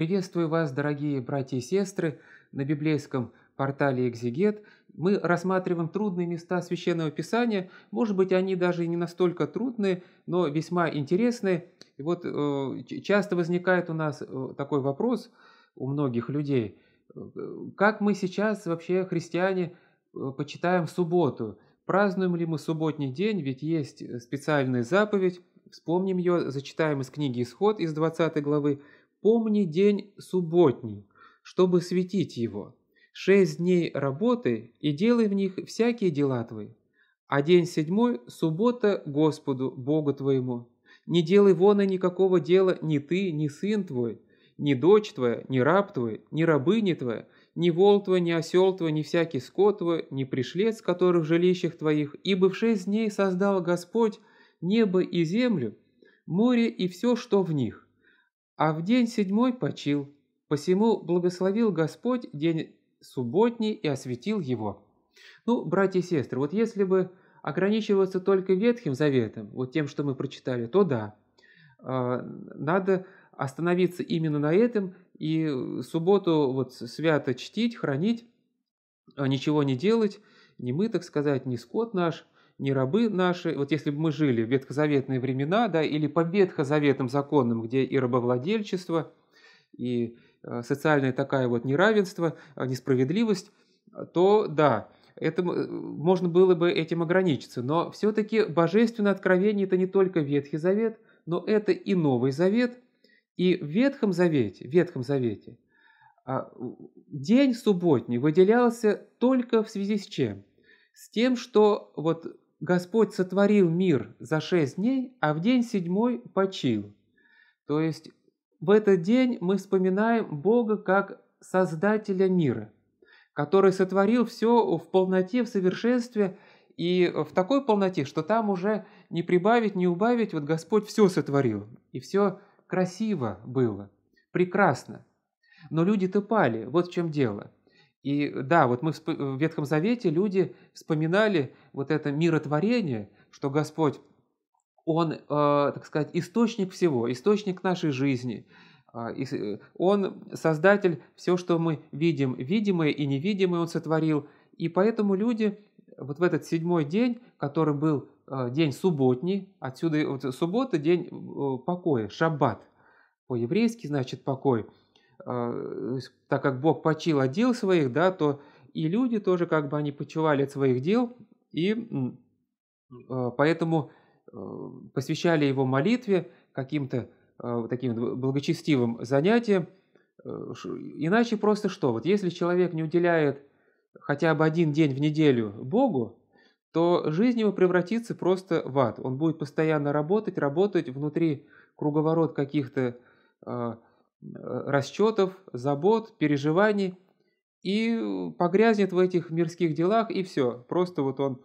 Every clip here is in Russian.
Приветствую вас, дорогие братья и сестры, на библейском портале «Экзегет» мы рассматриваем трудные места Священного Писания. Может быть, они даже не настолько трудные, но весьма интересные. И вот э, часто возникает у нас э, такой вопрос у многих людей, э, как мы сейчас вообще, христиане, почитаем субботу? Празднуем ли мы субботний день? Ведь есть специальная заповедь, вспомним ее, зачитаем из книги «Исход» из 20 главы, Помни день субботний, чтобы светить его. Шесть дней работы и делай в них всякие дела твои. А день седьмой – суббота Господу, Богу твоему. Не делай вон и никакого дела ни ты, ни сын твой, ни дочь твоя, ни раб твой, ни рабыня твоя, ни вол твой, ни осел твой, ни всякий скот твой, ни пришлец, который в жилищах твоих, ибо в шесть дней создал Господь небо и землю, море и все, что в них, а в день седьмой почил. Посему благословил Господь день субботний и осветил его. Ну, братья и сестры, вот если бы ограничиваться только Ветхим Заветом, вот тем, что мы прочитали, то да. А, надо остановиться именно на этом и субботу вот свято чтить, хранить, а ничего не делать, ни мы, так сказать, ни скот наш, не рабы наши, вот если бы мы жили в ветхозаветные времена, да, или по ветхозаветным законам, где и рабовладельчество, и э, социальное такая вот неравенство, э, несправедливость, то да, это э, можно было бы этим ограничиться. Но все-таки божественное откровение – это не только Ветхий Завет, но это и Новый Завет. И в Ветхом Завете, в Ветхом Завете а, день субботний выделялся только в связи с чем? С тем, что вот Господь сотворил мир за шесть дней, а в день седьмой почил. То есть в этот день мы вспоминаем Бога как Создателя мира, который сотворил все в полноте, в совершенстве и в такой полноте, что там уже не прибавить, не убавить, вот Господь все сотворил, и все красиво было, прекрасно. Но люди-то пали, вот в чем дело. И э, да, вот мы в Ветхом Завете люди вспоминали вот это миротворение, что Господь, Он, э, так сказать, источник всего, источник нашей жизни. А, э, Он создатель все, что мы видим, видимое и невидимое Он сотворил. И поэтому люди вот в этот седьмой день, который был день субботний, отсюда вот, суббота – день покоя, шаббат. По-еврейски значит покой – Э, так как Бог почил от дел своих, да, то и люди тоже как бы они почивали от своих дел, и э, поэтому э, посвящали его молитве, каким-то таким благочестивым занятиям. Иначе просто что? Вот если человек не уделяет хотя бы один день в неделю Богу, то жизнь его превратится просто в ад. Он будет постоянно работать, работать внутри круговорот каких-то Э, расчетов, забот, переживаний и погрязнет в этих мирских делах, и все. Просто вот он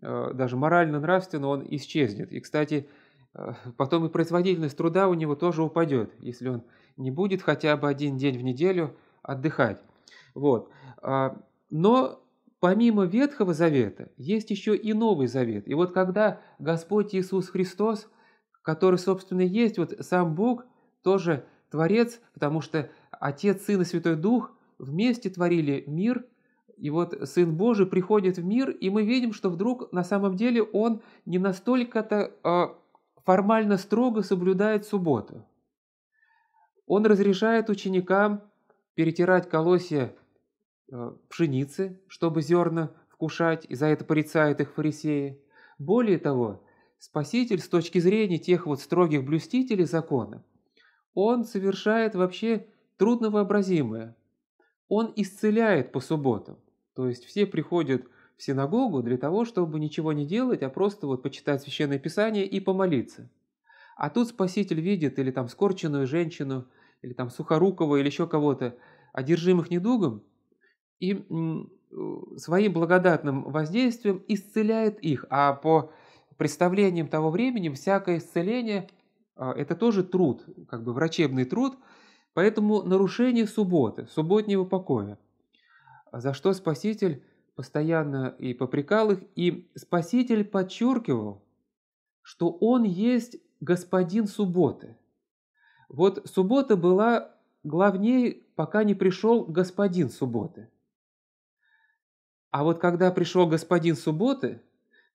э, даже морально-нравственно он исчезнет. И, кстати, э, потом и производительность труда у него тоже упадет, если он не будет хотя бы один день в неделю отдыхать. Вот. А, но помимо Ветхого Завета есть еще и Новый Завет. И вот когда Господь Иисус Христос, который, собственно, есть, вот сам Бог тоже Творец, потому что Отец, Сын и Святой Дух вместе творили мир, и вот Сын Божий приходит в мир, и мы видим, что вдруг на самом деле Он не настолько-то а, формально строго соблюдает субботу. Он разрешает ученикам перетирать колосья э, пшеницы, чтобы зерна вкушать, и за это порицают их фарисеи. Более того, Спаситель с точки зрения тех вот строгих блюстителей закона – он совершает вообще трудновообразимое. Он исцеляет по субботам. То есть все приходят в синагогу для того, чтобы ничего не делать, а просто вот почитать Священное Писание и помолиться. А тут Спаситель видит или там скорченную женщину, или там Сухорукова, или еще кого-то, одержимых недугом, и э, своим благодатным воздействием исцеляет их. А по представлениям того времени всякое исцеление – а, это тоже труд, как бы врачебный труд, поэтому нарушение субботы, субботнего покоя, за что Спаситель постоянно и попрекал их, и Спаситель подчеркивал, что Он есть Господин субботы. Вот суббота была главнее, пока не пришел Господин субботы. А вот когда пришел Господин субботы,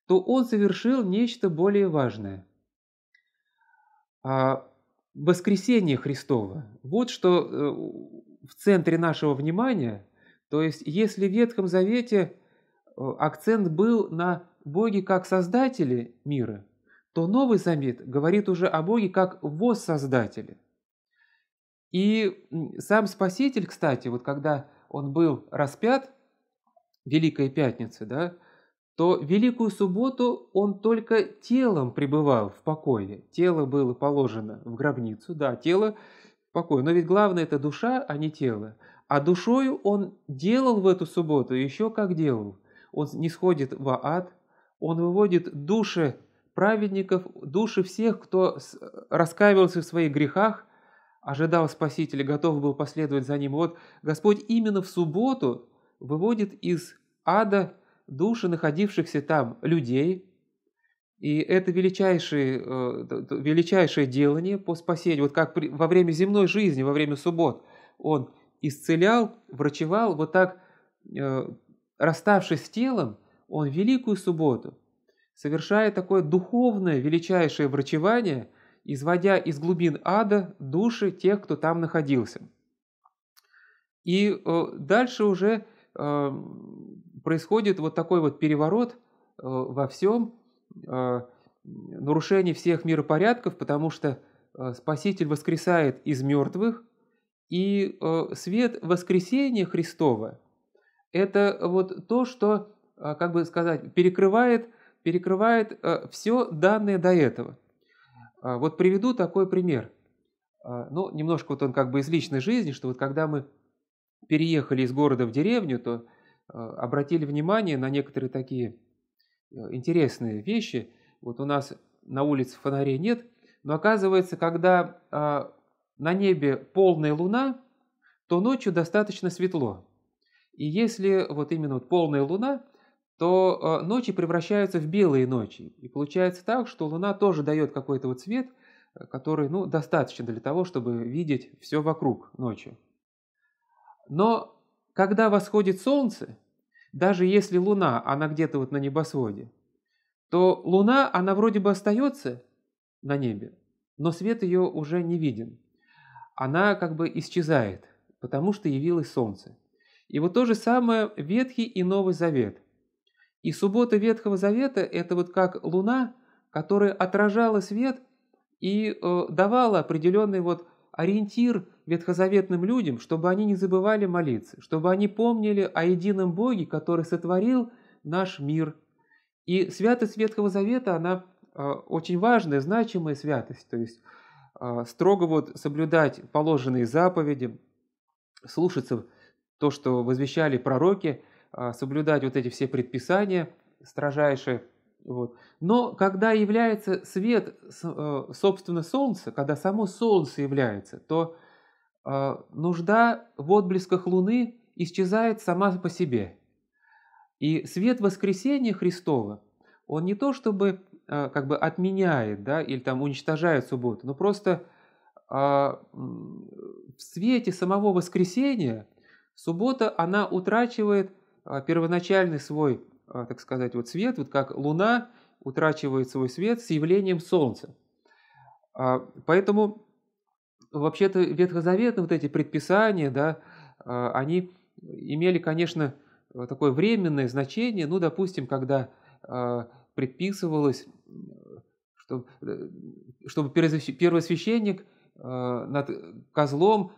то Он совершил нечто более важное. А воскресение Христово. Вот что э, в центре нашего внимания. То есть, если в Ветхом Завете э, акцент был на Боге как создателе мира, то Новый Завет говорит уже о Боге как воссоздателе. И сам Спаситель, кстати, вот когда он был распят, Великая Пятница, да, то Великую Субботу он только телом пребывал в покое. Тело было положено в гробницу, да, тело в покое. Но ведь главное – это душа, а не тело. А душою он делал в эту субботу еще как делал. Он не сходит в ад, он выводит души праведников, души всех, кто раскаивался в своих грехах, ожидал Спасителя, готов был последовать за ним. Вот Господь именно в субботу выводит из ада – души находившихся там людей, и это величайшее, э, величайшее делание по спасению. Вот как во время земной жизни, во время суббот, он исцелял, врачевал, вот так, э, расставшись с телом, он великую субботу, совершая такое духовное величайшее врачевание, изводя из глубин ада души тех, кто там находился. И э, дальше уже происходит вот такой вот переворот э, во всем, э, нарушение всех миропорядков, потому что э, Спаситель воскресает из мертвых, и свет воскресения Христова – это вот то, что, как бы сказать, перекрывает, перекрывает все данное до этого. А вот приведу такой пример. Ну, немножко вот он как бы из личной жизни, что вот когда мы переехали из города в деревню, то а, обратили внимание на некоторые такие э, интересные вещи. Вот у нас на улице фонарей нет, но оказывается, когда а, на небе полная луна, то ночью достаточно светло. И если вот именно вот полная луна, то а, ночи превращаются в белые ночи. И получается так, что луна тоже дает какой-то вот цвет, э, который ну, достаточно для того, чтобы видеть все вокруг ночью. Но когда восходит солнце, даже если луна, она где-то вот на небосводе, то луна, она вроде бы остается на небе, но свет ее уже не виден. Она как бы исчезает, потому что явилось солнце. И вот то же самое Ветхий и Новый Завет. И суббота Ветхого Завета – это вот как луна, которая отражала свет и э, давала определенный вот ориентир ветхозаветным людям, чтобы они не забывали молиться, чтобы они помнили о едином Боге, который сотворил наш мир. И святость Ветхого Завета, она а, очень важная, значимая святость. То есть а, строго вот соблюдать положенные заповеди, слушаться то, что возвещали пророки, а, соблюдать вот эти все предписания строжайшие. Вот. Но когда является свет, э, собственно, солнце, когда само солнце является, то а, нужда в отблесках луны исчезает сама по себе. И свет воскресения Христова, он не то чтобы а, как бы отменяет да, или там уничтожает субботу, но просто а, в свете самого воскресения суббота, она утрачивает первоначальный свой, так сказать, вот свет, вот как луна утрачивает свой свет с явлением солнца. Поэтому вообще-то ветхозаветные вот эти предписания, да, а, они имели, конечно, такое временное значение, ну, допустим, когда а, предписывалось, э, чтобы чтобы первосвященник а, над козлом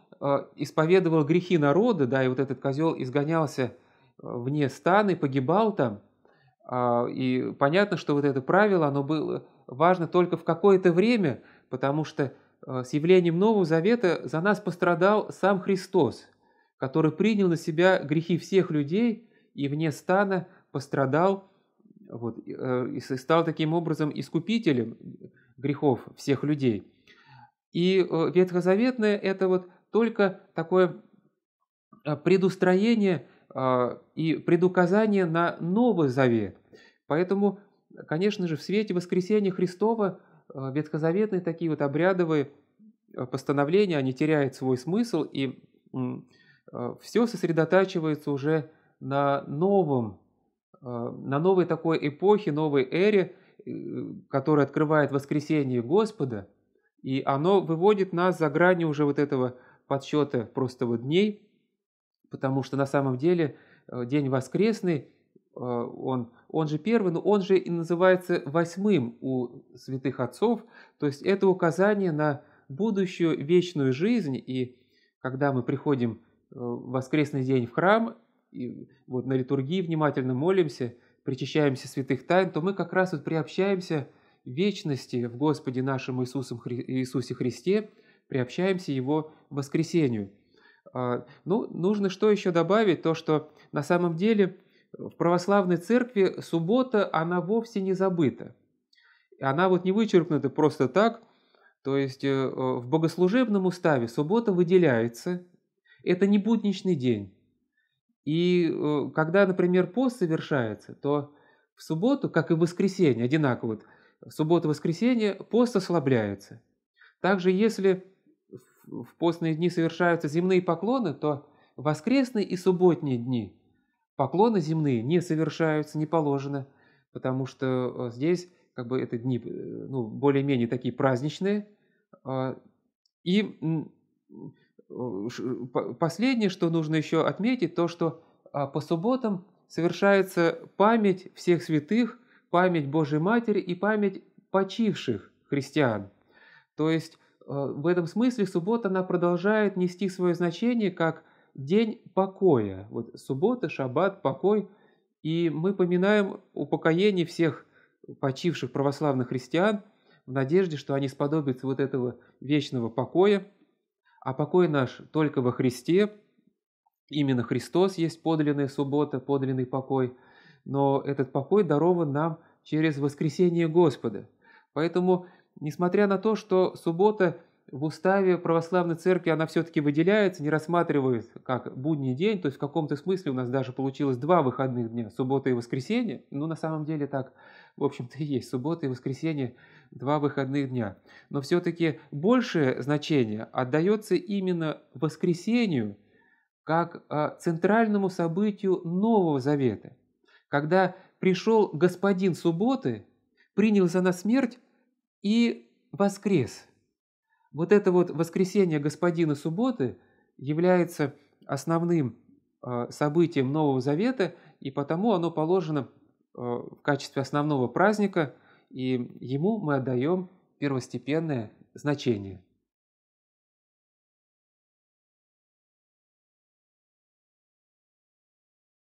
исповедовал грехи народа, да, и вот этот козел изгонялся вне стана и погибал там. И понятно, что вот это правило, оно было важно только в какое-то время, потому что Э, с явлением Нового Завета за нас пострадал сам Христос, который принял на себя грехи всех людей и вне стана пострадал вот, и э, стал таким образом искупителем грехов всех людей. И э, ветхозаветное – это вот только такое предустроение и предуказание на Новый Завет. Поэтому, конечно же, в свете воскресения Христова – Э, ветхозаветные такие вот обрядовые э, постановления, они теряют свой смысл, и э, все сосредотачивается уже на новом, на новой такой эпохе, новой эре, которая открывает воскресение Господа, и оно выводит нас за грани уже вот этого подсчета просто вот дней, потому что на самом деле день воскресный – а, он, он же первый, но он же и называется восьмым у святых отцов. То есть это указание на будущую вечную жизнь. И когда мы приходим э, в воскресный день в храм, и вот на литургии внимательно молимся, причащаемся святых тайн, то мы как раз вот приобщаемся вечности в Господе нашем Иисусом, Иисусе Христе, приобщаемся Его воскресению. А, ну, нужно что еще добавить, то, что на самом деле – в православной церкви суббота, она вовсе не забыта. Она вот не вычеркнута просто так. То есть э, э, в богослужебном уставе суббота выделяется. Это не будничный день. И э, когда, например, пост совершается, то в субботу, как и в воскресенье, одинаково, в субботу-воскресенье пост ослабляется. Также если в постные дни совершаются земные поклоны, то воскресные и субботние дни – Поклоны земные не совершаются, не положено, потому что э, здесь как бы это дни э, ну, более-менее такие праздничные. А, и э, последнее, что нужно еще отметить, то, что а, по субботам совершается память всех святых, память Божьей Матери и память почивших христиан. То есть в этом смысле суббота она продолжает нести свое значение как день покоя. Вот суббота, шаббат, покой. И мы поминаем упокоение всех почивших православных христиан в надежде, что они сподобятся вот этого вечного покоя. А покой наш только во Христе. Именно Христос есть подлинная суббота, подлинный покой. Но этот покой дарован нам через воскресение Господа. Поэтому, несмотря на то, что суббота – в уставе православной церкви она все-таки выделяется, не рассматривает как будний день, то есть в каком-то смысле у нас даже получилось два выходных дня, суббота и воскресенье, ну на самом деле так, в общем-то и есть, суббота и воскресенье – два выходных дня. Но все-таки большее значение отдается именно воскресению как а, центральному событию Нового Завета, когда пришел Господин субботы, принял за нас смерть и воскрес – вот это вот воскресение господина субботы является основным а, событием Нового Завета, и потому оно положено а, в качестве основного праздника, и ему мы отдаем первостепенное значение –